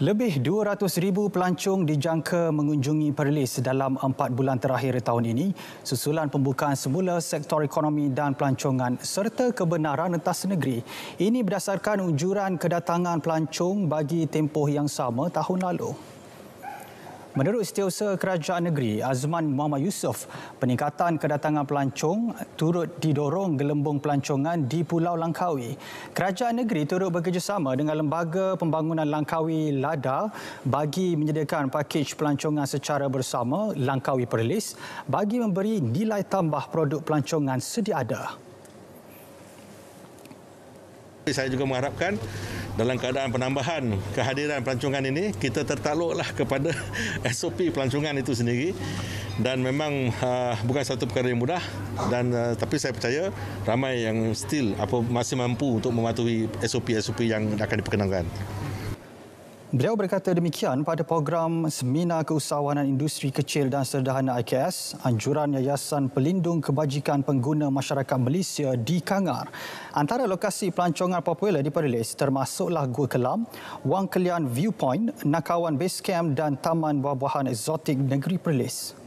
Lebih 200,000 pelancong dijangka mengunjungi Perlis dalam empat bulan terakhir tahun ini. Susulan pembukaan semula sektor ekonomi dan pelancongan serta kebenaran rentas negeri. Ini berdasarkan unjuran kedatangan pelancong bagi tempoh yang sama tahun lalu. Menurut Setiausaha Kerajaan Negeri Azman Muhammad Yusof, peningkatan kedatangan pelancong turut didorong gelembung pelancongan di Pulau Langkawi. Kerajaan Negeri turut bekerjasama dengan Lembaga Pembangunan Langkawi LADA bagi menyediakan pakej pelancongan secara bersama Langkawi Perlis bagi memberi nilai tambah produk pelancongan sedia ada. Saya juga mengharapkan dalam keadaan penambahan kehadiran pelancongan ini kita tertakluklah kepada SOP pelancongan itu sendiri dan memang uh, bukan satu perkara yang mudah dan uh, tapi saya percaya ramai yang still apa masih mampu untuk mematuhi SOP SOP yang akan diperkenalkan. Beliau berkata demikian pada program Seminar Keusahawanan Industri Kecil dan Sederhana IKS, anjuran Yayasan Pelindung Kebajikan Pengguna Masyarakat Malaysia di Kangar. Antara lokasi pelancongan popular di Perlis termasuklah Gua Kelam, Wang Kelian Viewpoint, Nakawan Base Camp dan Taman Buah-Buahan Exotik Negeri Perlis.